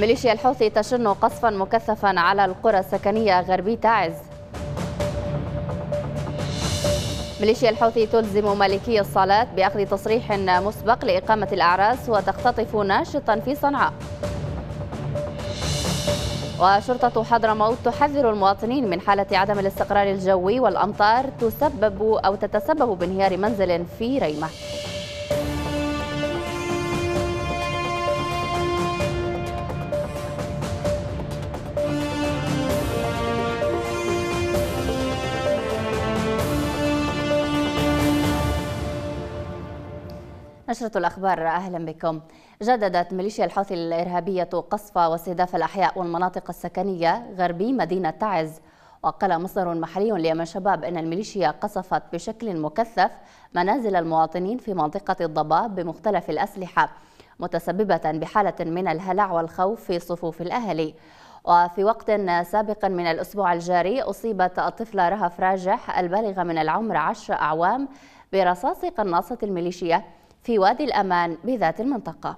ميليشيا الحوثي تشن قصفا مكثفا على القرى السكنية غربي تعز ميليشيا الحوثي تلزم مالكي الصالات بأخذ تصريح مسبق لإقامة الأعراس وتختطف ناشطا في صنعاء وشرطة حضرموت تحذر المواطنين من حالة عدم الاستقرار الجوي والأمطار تسبب أو تتسبب بانهيار منزل في ريمة نشرة الأخبار أهلا بكم جددت ميليشيا الحوثي الإرهابية قصف واستهداف الأحياء والمناطق السكنية غربي مدينة تعز وقال مصدر محلي ليمن شباب أن الميليشيا قصفت بشكل مكثف منازل المواطنين في منطقة الضباب بمختلف الأسلحة متسببة بحالة من الهلع والخوف في صفوف الأهالي وفي وقت سابق من الأسبوع الجاري أصيبت الطفلة رهف راجح البالغة من العمر 10 أعوام برصاص قناصة الميليشيا في وادي الأمان بذات المنطقة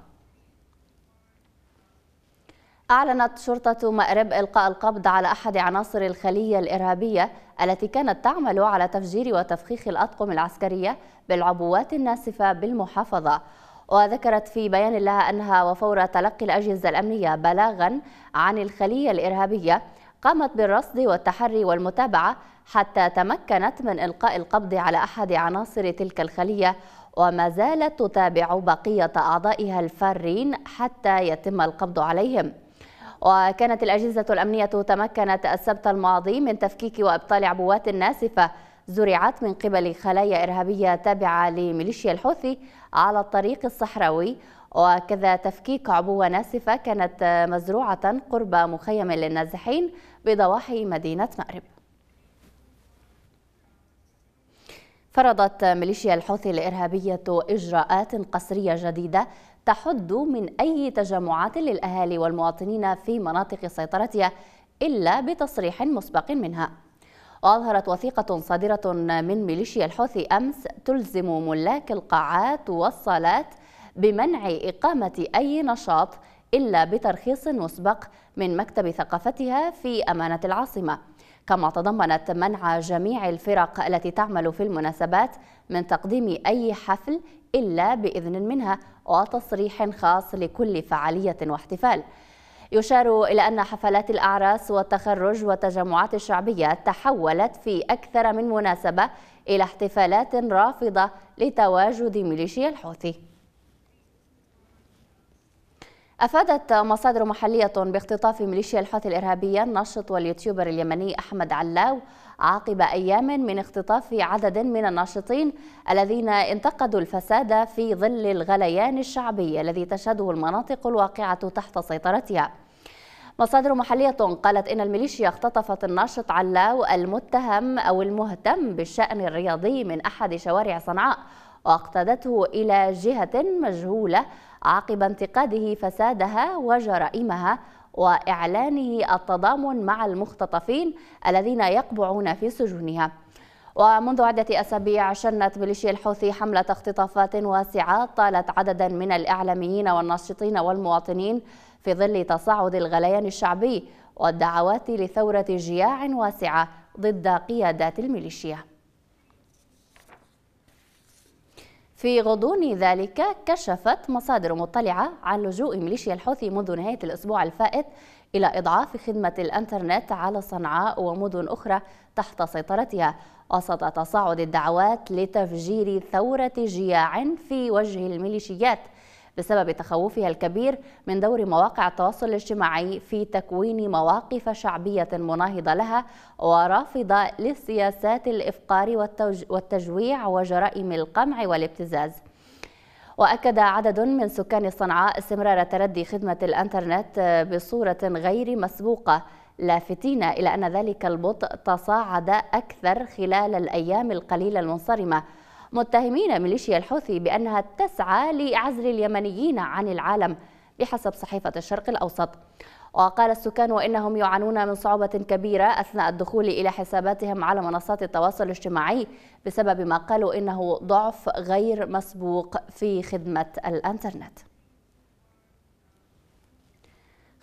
أعلنت شرطة مأرب إلقاء القبض على أحد عناصر الخلية الإرهابية التي كانت تعمل على تفجير وتفخيخ الأطقم العسكرية بالعبوات الناسفة بالمحافظة وذكرت في بيان لها أنها وفور تلقي الأجهزة الأمنية بلاغا عن الخلية الإرهابية قامت بالرصد والتحري والمتابعة حتى تمكنت من إلقاء القبض على أحد عناصر تلك الخلية وما زالت تتابع بقية أعضائها الفارين حتى يتم القبض عليهم وكانت الأجهزة الأمنية تمكنت السبت الماضي من تفكيك وإبطال عبوات ناسفة زرعت من قبل خلايا إرهابية تابعة لميليشيا الحوثي على الطريق الصحراوي وكذا تفكيك عبوة ناسفة كانت مزروعة قرب مخيم للنازحين بضواحي مدينة مأرب فرضت ميليشيا الحوثي الإرهابية إجراءات قسرية جديدة تحد من أي تجمعات للأهالي والمواطنين في مناطق سيطرتها إلا بتصريح مسبق منها وأظهرت وثيقة صادرة من ميليشيا الحوثي أمس تلزم ملاك القاعات والصالات بمنع إقامة أي نشاط إلا بترخيص مسبق من مكتب ثقافتها في أمانة العاصمة كما تضمنت منع جميع الفرق التي تعمل في المناسبات من تقديم أي حفل إلا بإذن منها وتصريح خاص لكل فعالية واحتفال يشار إلى أن حفلات الأعراس والتخرج والتجمعات الشعبية تحولت في أكثر من مناسبة إلى احتفالات رافضة لتواجد ميليشيا الحوثي أفادت مصادر محلية باختطاف ميليشيا الحوثي الإرهابية الناشط واليوتيوبر اليمني أحمد علاو عقب أيام من اختطاف عدد من الناشطين الذين انتقدوا الفساد في ظل الغليان الشعبي الذي تشهده المناطق الواقعة تحت سيطرتها مصادر محلية قالت إن الميليشيا اختطفت الناشط علاو المتهم أو المهتم بالشأن الرياضي من أحد شوارع صنعاء واقتادته إلى جهة مجهولة عقب انتقاده فسادها وجرائمها وإعلانه التضامن مع المختطفين الذين يقبعون في سجونها ومنذ عدة أسابيع شنت ميليشيا الحوثي حملة اختطافات واسعة طالت عددا من الإعلاميين والناشطين والمواطنين في ظل تصاعد الغليان الشعبي والدعوات لثورة جياع واسعة ضد قيادات الميليشيا في غضون ذلك كشفت مصادر مطلعة عن لجوء ميليشيا الحوثي منذ نهاية الأسبوع الفائت إلى إضعاف خدمة الأنترنت على صنعاء ومدن أخرى تحت سيطرتها وسط تصاعد الدعوات لتفجير ثورة جياع في وجه الميليشيات بسبب تخوفها الكبير من دور مواقع التواصل الاجتماعي في تكوين مواقف شعبية مناهضة لها ورافضة للسياسات الإفقار والتجويع وجرائم القمع والابتزاز وأكد عدد من سكان صنعاء استمرار تردي خدمة الأنترنت بصورة غير مسبوقة لافتين إلى أن ذلك البطء تصاعد أكثر خلال الأيام القليلة المنصرمة متهمين ميليشيا الحوثي بأنها تسعى لعزل اليمنيين عن العالم بحسب صحيفة الشرق الأوسط وقال السكان وإنهم يعانون من صعوبة كبيرة أثناء الدخول إلى حساباتهم على منصات التواصل الاجتماعي بسبب ما قالوا إنه ضعف غير مسبوق في خدمة الإنترنت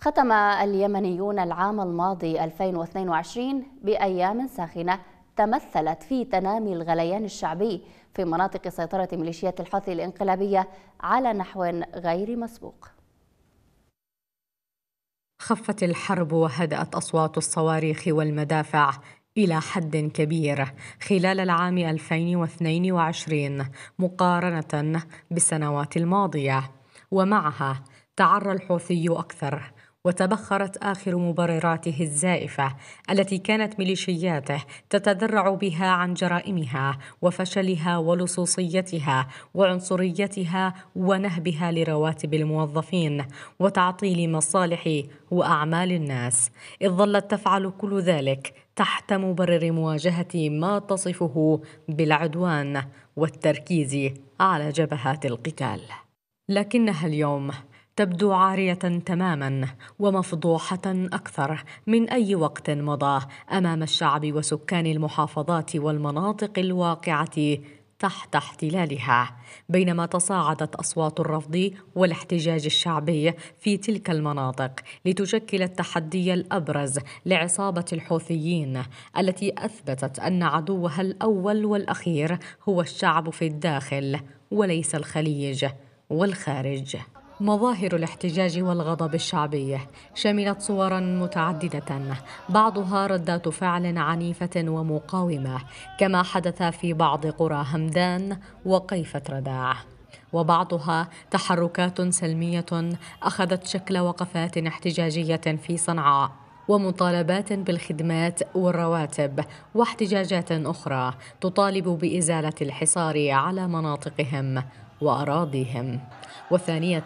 ختم اليمنيون العام الماضي 2022 بأيام ساخنة تمثلت في تنامي الغليان الشعبي في مناطق سيطرة ميليشيات الحوثي الانقلابية على نحو غير مسبوق خفت الحرب وهدأت أصوات الصواريخ والمدافع إلى حد كبير خلال العام 2022 مقارنة بالسنوات الماضية ومعها تعرى الحوثي أكثر وتبخرت آخر مبرراته الزائفة التي كانت ميليشياته تتذرع بها عن جرائمها وفشلها ولصوصيتها وعنصريتها ونهبها لرواتب الموظفين وتعطيل مصالح وأعمال الناس إذ ظلت تفعل كل ذلك تحت مبرر مواجهة ما تصفه بالعدوان والتركيز على جبهات القتال لكنها اليوم تبدو عاريه تماما ومفضوحه اكثر من اي وقت مضى امام الشعب وسكان المحافظات والمناطق الواقعه تحت احتلالها بينما تصاعدت اصوات الرفض والاحتجاج الشعبي في تلك المناطق لتشكل التحدي الابرز لعصابه الحوثيين التي اثبتت ان عدوها الاول والاخير هو الشعب في الداخل وليس الخليج والخارج مظاهر الاحتجاج والغضب الشعبي شملت صورا متعددة بعضها ردات فعل عنيفة ومقاومة كما حدث في بعض قرى همدان وقيفة رداع وبعضها تحركات سلمية أخذت شكل وقفات احتجاجية في صنعاء ومطالبات بالخدمات والرواتب واحتجاجات اخرى تطالب بازاله الحصار على مناطقهم وأراضيهم وثانية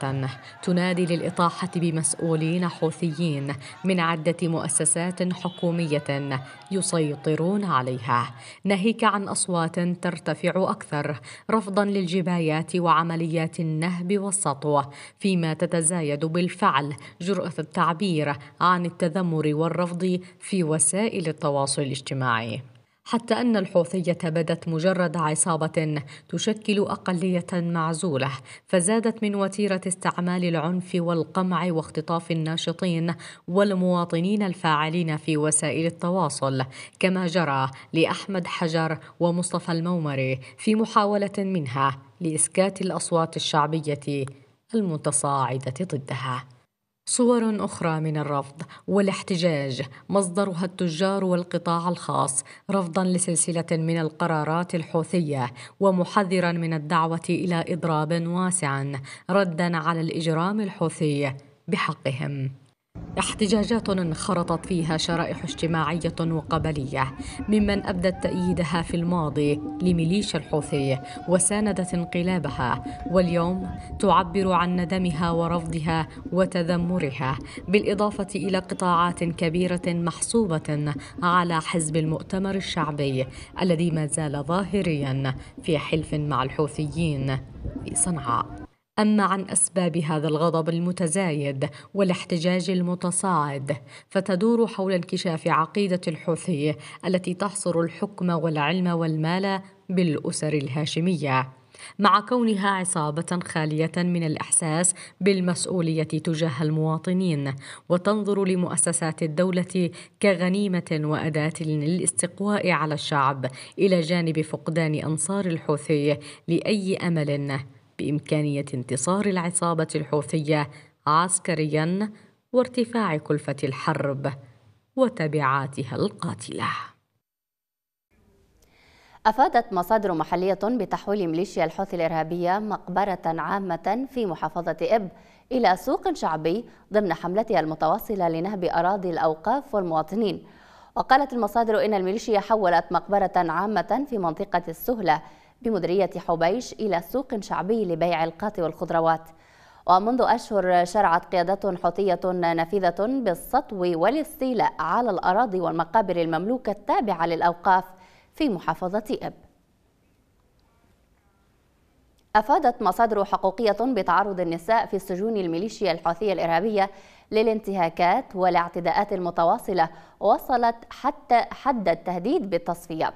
تنادي للإطاحة بمسؤولين حوثيين من عدة مؤسسات حكومية يسيطرون عليها ناهيك عن أصوات ترتفع أكثر رفضا للجبايات وعمليات النهب والسطو فيما تتزايد بالفعل جرأة التعبير عن التذمر والرفض في وسائل التواصل الاجتماعي حتى أن الحوثية بدت مجرد عصابة تشكل أقلية معزولة فزادت من وتيرة استعمال العنف والقمع واختطاف الناشطين والمواطنين الفاعلين في وسائل التواصل كما جرى لأحمد حجر ومصطفى المومري في محاولة منها لإسكات الأصوات الشعبية المتصاعدة ضدها صور أخرى من الرفض والاحتجاج مصدرها التجار والقطاع الخاص رفضا لسلسلة من القرارات الحوثية ومحذرا من الدعوة إلى إضراب واسع ردا على الإجرام الحوثي بحقهم احتجاجات انخرطت فيها شرائح اجتماعية وقبلية ممن أبدت تأييدها في الماضي لميليشيا الحوثي وساندت انقلابها واليوم تعبر عن ندمها ورفضها وتذمرها بالإضافة إلى قطاعات كبيرة محسوبة على حزب المؤتمر الشعبي الذي ما زال ظاهريا في حلف مع الحوثيين في صنعاء اما عن اسباب هذا الغضب المتزايد والاحتجاج المتصاعد فتدور حول انكشاف عقيده الحوثي التي تحصر الحكم والعلم والمال بالاسر الهاشميه مع كونها عصابة خالية من الإحساس بالمسؤولية تجاه المواطنين وتنظر لمؤسسات الدولة كغنيمة وأداة للاستقواء على الشعب إلى جانب فقدان أنصار الحوثي لأي أمل بإمكانية انتصار العصابة الحوثية عسكريا وارتفاع كلفة الحرب وتبعاتها القاتله أفادت مصادر محلية بتحويل ميليشيا الحوثي الإرهابية مقبرة عامة في محافظة إب إلى سوق شعبي ضمن حملتها المتواصلة لنهب أراضي الأوقاف والمواطنين وقالت المصادر إن الميليشيا حولت مقبرة عامة في منطقة السهلة بمديرية حبيش إلى سوق شعبي لبيع القات والخضروات ومنذ أشهر شرعت قيادات حوثية نافذة بالسطو والاستيلاء على الأراضي والمقابر المملوكة التابعة للأوقاف في محافظة إب أفادت مصادر حقوقية بتعرض النساء في سجون الميليشيا الحوثية الإرهابية للانتهاكات والاعتداءات المتواصلة وصلت حتى حد التهديد بالتصفية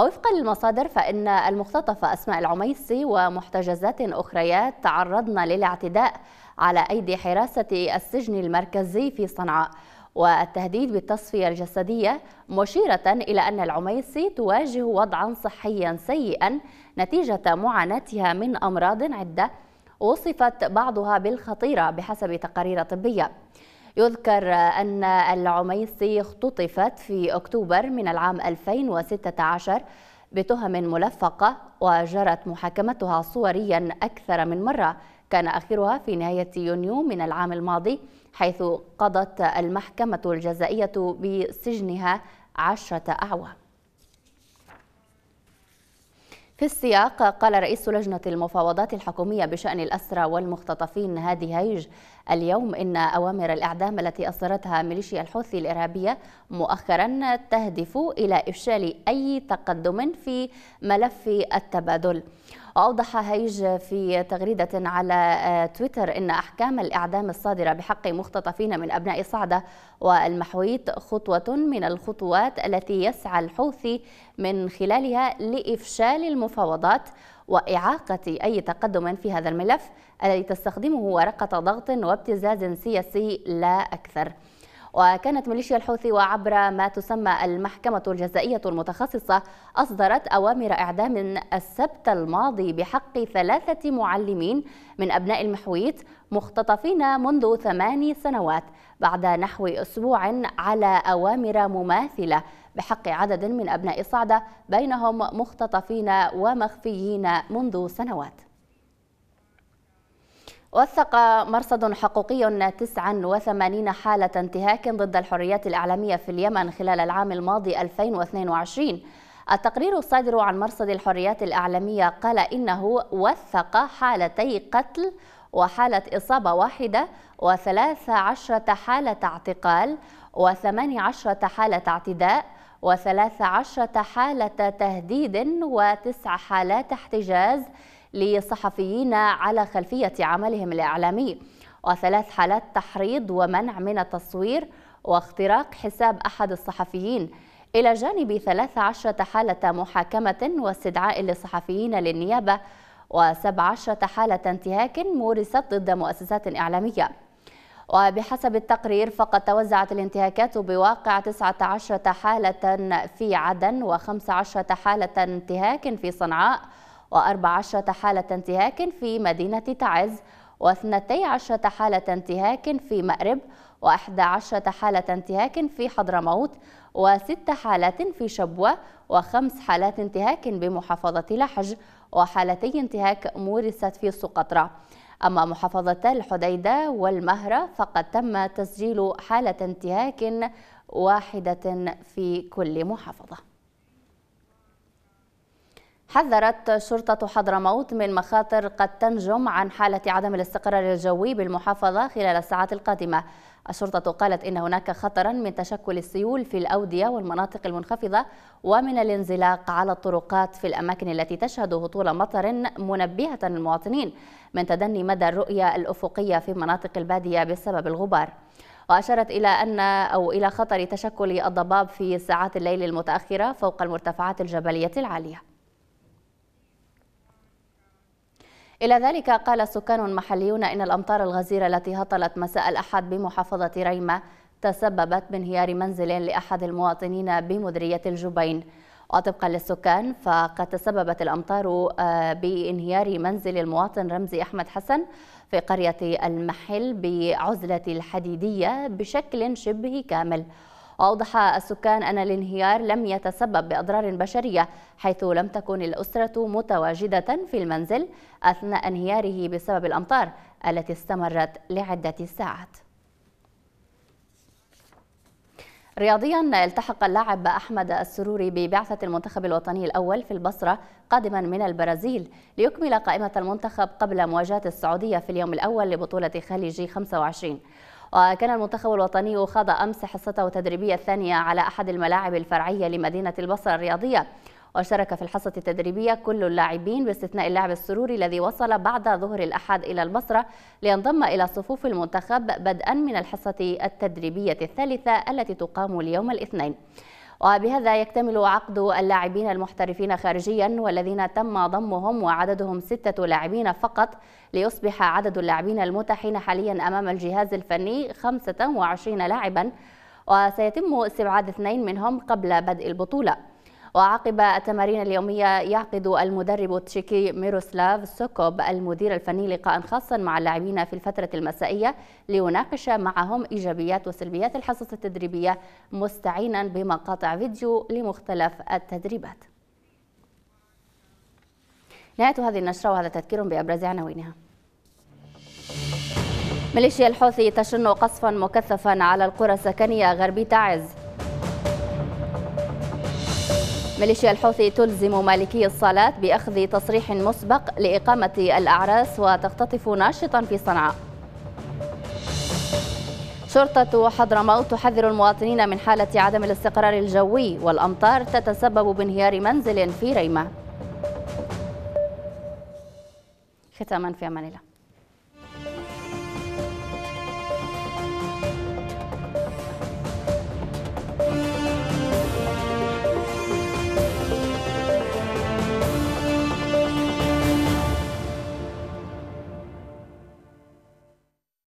ووفقا للمصادر فإن المختطفة أسماء العميسي ومحتجزات أخريات تعرضن للاعتداء على أيدي حراسة السجن المركزي في صنعاء والتهديد بالتصفية الجسدية مشيرة إلى أن العميسي تواجه وضعا صحيا سيئا نتيجة معاناتها من أمراض عدة وصفت بعضها بالخطيرة بحسب تقارير طبية يذكر أن العميسي اختطفت في أكتوبر من العام 2016 بتهم ملفقة وجرت محاكمتها صوريا أكثر من مرة كان آخرها في نهاية يونيو من العام الماضي حيث قضت المحكمة الجزائية بسجنها عشرة أعوام في السياق قال رئيس لجنة المفاوضات الحكومية بشأن الأسرى والمختطفين هادي هيج اليوم إن أوامر الإعدام التي أصدرتها ميليشيا الحوثي الإرهابية مؤخرا تهدف إلى إفشال أي تقدم في ملف التبادل وأوضح هيج في تغريدة على آه، تويتر أن أحكام الإعدام الصادرة بحق مختطفين من أبناء صعدة والمحويت خطوة من الخطوات التي يسعى الحوثي من خلالها لإفشال المفاوضات وإعاقة أي تقدم في هذا الملف الذي تستخدمه ورقة ضغط وابتزاز سياسي لا أكثر وكانت ميليشيا الحوثي وعبر ما تسمى المحكمة الجزائية المتخصصة أصدرت أوامر إعدام السبت الماضي بحق ثلاثة معلمين من أبناء المحويت مختطفين منذ ثماني سنوات بعد نحو أسبوع على أوامر مماثلة بحق عدد من أبناء صعدة بينهم مختطفين ومخفيين منذ سنوات وثق مرصد حقوقي 89 حالة انتهاك ضد الحريات الإعلامية في اليمن خلال العام الماضي 2022 التقرير الصادر عن مرصد الحريات الإعلامية قال إنه وثق حالتي قتل وحالة إصابة واحدة وثلاث عشرة حالة اعتقال وثمان عشرة حالة اعتداء وثلاث عشرة حالة تهديد وتسع حالات احتجاز لصحفيين على خلفية عملهم الإعلامي وثلاث حالات تحريض ومنع من التصوير واختراق حساب أحد الصحفيين إلى جانب 13 حالة محاكمة واستدعاء لصحفيين للنيابة و17 حالة انتهاك مورست ضد مؤسسات إعلامية وبحسب التقرير فقد توزعت الانتهاكات بواقع 19 حالة في عدن و15 حالة انتهاك في صنعاء و14 حالة انتهاك في مدينة تعز و12 حالة انتهاك في مأرب و11 حالة انتهاك في حضرموت وست حالات في شبوة وخمس حالات انتهاك بمحافظة لحج وحالتي انتهاك مورست في سقطرى أما محافظة الحديدة والمهرة فقد تم تسجيل حالة انتهاك واحدة في كل محافظة حذرت شرطة حضرموت من مخاطر قد تنجم عن حالة عدم الاستقرار الجوي بالمحافظة خلال الساعات القادمة الشرطة قالت إن هناك خطرا من تشكل السيول في الأودية والمناطق المنخفضة ومن الانزلاق على الطرقات في الأماكن التي تشهد هطول مطر منبهة المواطنين من تدني مدى الرؤية الأفقية في مناطق البادية بسبب الغبار وأشارت إلى أن أو إلى خطر تشكل الضباب في ساعات الليل المتأخرة فوق المرتفعات الجبلية العالية إلى ذلك قال سكان محليون إن الأمطار الغزيرة التي هطلت مساء الأحد بمحافظة ريمة تسببت بانهيار منزل لأحد المواطنين بمديرية الجبين وطبقا للسكان فقد تسببت الأمطار آه، بانهيار منزل المواطن رمزي أحمد حسن في قرية المحل بعزلة الحديدية بشكل شبه كامل وأوضح السكان أن الانهيار لم يتسبب بأضرار بشرية حيث لم تكن الأسرة متواجدة في المنزل أثناء انهياره بسبب الأمطار التي استمرت لعدة ساعات رياضيا التحق اللاعب أحمد السروري ببعثة المنتخب الوطني الأول في البصرة قادما من البرازيل ليكمل قائمة المنتخب قبل مواجهة السعودية في اليوم الأول لبطولة خليجي 25 وكان المنتخب الوطني خاض أمس حصته التدريبية الثانية على أحد الملاعب الفرعية لمدينة البصرة الرياضية وشارك في الحصة التدريبية كل اللاعبين باستثناء اللاعب السروري الذي وصل بعد ظهر الأحد إلى البصرة لينضم إلى صفوف المنتخب بدءا من الحصة التدريبية الثالثة التي تقام اليوم الاثنين وبهذا يكتمل عقد اللاعبين المحترفين خارجيا والذين تم ضمهم وعددهم ستة لاعبين فقط ليصبح عدد اللاعبين المتاحين حاليا أمام الجهاز الفني 25 لاعبا وسيتم استبعاد اثنين منهم قبل بدء البطولة وعقب التمارين اليومية يعقد المدرب التشيكي ميروسلاف سوكوب المدير الفني لقاء خاصا مع اللاعبين في الفترة المسائية ليناقش معهم إيجابيات وسلبيات الحصص التدريبية مستعينا بمقاطع فيديو لمختلف التدريبات نهاية هذه النشرة وهذا تذكير بأبرز عناوينها ميليشيا الحوثي تشن قصفا مكثفا على القرى السكنية غربي تعز ميليشيا الحوثي تلزم مالكي الصالات بأخذ تصريح مسبق لإقامة الأعراس وتختطف ناشطا في صنعاء شرطة حضرموت تحذر المواطنين من حالة عدم الاستقرار الجوي والأمطار تتسبب بانهيار منزل في ريمة ختاما في أمان الله